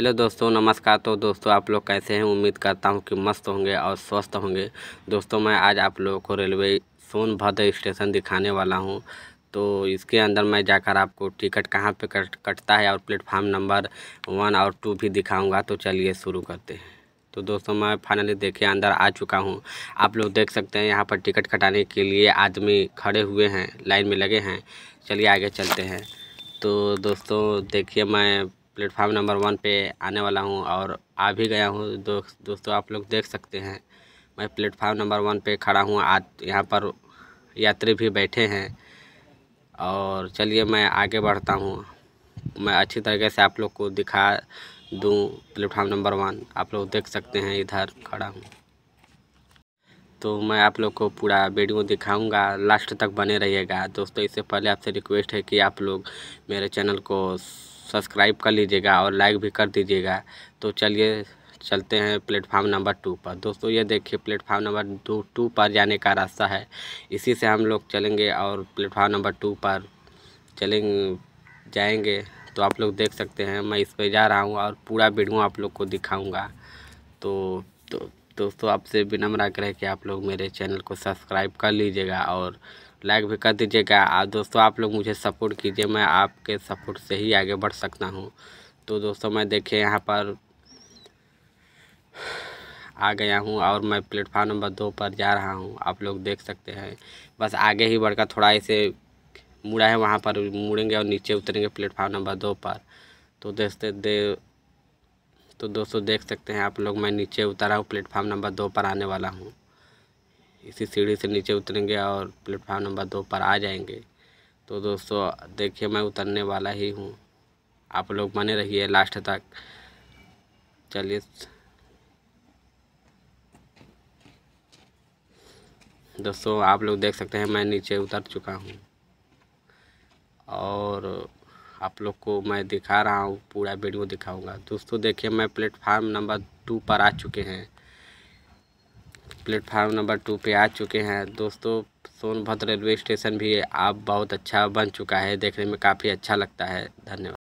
hello दोस्तों नमस्कार तो दोस्तों आप लोग कैसे हैं उम्मीद करता हूं कि मस्त होंगे और स्वस्थ होंगे दोस्तों मैं आज आप लोगों को रेलवे सोनभद्र स्टेशन दिखाने वाला हूं तो इसके अंदर मैं जाकर आपको टिकट कहां पे कट कटता है और प्लेटफार्म नंबर वन और टू भी दिखाऊंगा तो चलिए शुरू करते हैं तो दोस्तों मैं फाइनली देखिए अंदर आ चुका हूँ आप लोग देख सकते हैं यहाँ पर टिकट कटाने के लिए आदमी खड़े हुए हैं लाइन में लगे हैं चलिए आगे चलते हैं तो दोस्तों देखिए मैं प्लेटफार्म नंबर वन पे आने वाला हूँ और आ भी गया हूँ दो, दोस्तों आप लोग देख सकते हैं मैं प्लेटफार्म नंबर वन पे खड़ा हूँ आज यहाँ पर यात्री भी बैठे हैं और चलिए मैं आगे बढ़ता हूँ मैं अच्छी तरीके से आप लोग को दिखा दूँ प्लेटफार्म नंबर वन आप लोग देख सकते हैं इधर खड़ा हूँ तो मैं आप लोग को पूरा वीडियो दिखाऊंगा लास्ट तक बने रहिएगा दोस्तों इससे पहले आपसे रिक्वेस्ट है कि आप लोग मेरे चैनल को सब्सक्राइब कर लीजिएगा और लाइक भी कर दीजिएगा तो चलिए चलते हैं प्लेटफार्म नंबर टू पर दोस्तों ये देखिए प्लेटफार्म नंबर दो टू पर जाने का रास्ता है इसी से हम लोग चलेंगे और प्लेटफार्म नंबर टू पर चलेंगे जाएंगे तो आप लोग देख सकते हैं मैं इस पर जा रहा हूँ और पूरा वीडियो आप लोग को दिखाऊँगा तो तो दोस्तों आपसे विनम्र आग्रह है कि आप लोग मेरे चैनल को सब्सक्राइब कर लीजिएगा और लाइक भी कर दीजिएगा और दोस्तों आप लोग मुझे सपोर्ट कीजिए मैं आपके सपोर्ट से ही आगे बढ़ सकता हूँ तो दोस्तों मैं देखिए यहाँ पर आ गया हूँ और मैं प्लेटफार्म नंबर दो पर जा रहा हूँ आप लोग देख सकते हैं बस आगे ही बढ़कर थोड़ा ऐसे मुड़ा है वहाँ पर मुड़ेंगे और नीचे उतरेंगे प्लेटफार्म नंबर दो पर तो देखते दे तो दोस्तों देख सकते हैं आप लोग मैं नीचे उतरा हूँ प्लेटफार्म नंबर दो पर आने वाला हूँ इसी सीढ़ी से नीचे उतरेंगे और प्लेटफार्म नंबर दो पर आ जाएंगे तो दोस्तों देखिए मैं उतरने वाला ही हूँ आप लोग बने रहिए लास्ट तक चलिए दोस्तों आप लोग देख सकते हैं मैं नीचे उतर चुका हूँ और आप लोग को मैं दिखा रहा हूँ पूरा वीडियो दिखाऊंगा दोस्तों देखिए मैं प्लेटफार्म नंबर टू पर आ चुके हैं प्लेटफार्म नंबर टू पे आ चुके हैं दोस्तों सोनभद्र रेलवे स्टेशन भी अब बहुत अच्छा बन चुका है देखने में काफ़ी अच्छा लगता है धन्यवाद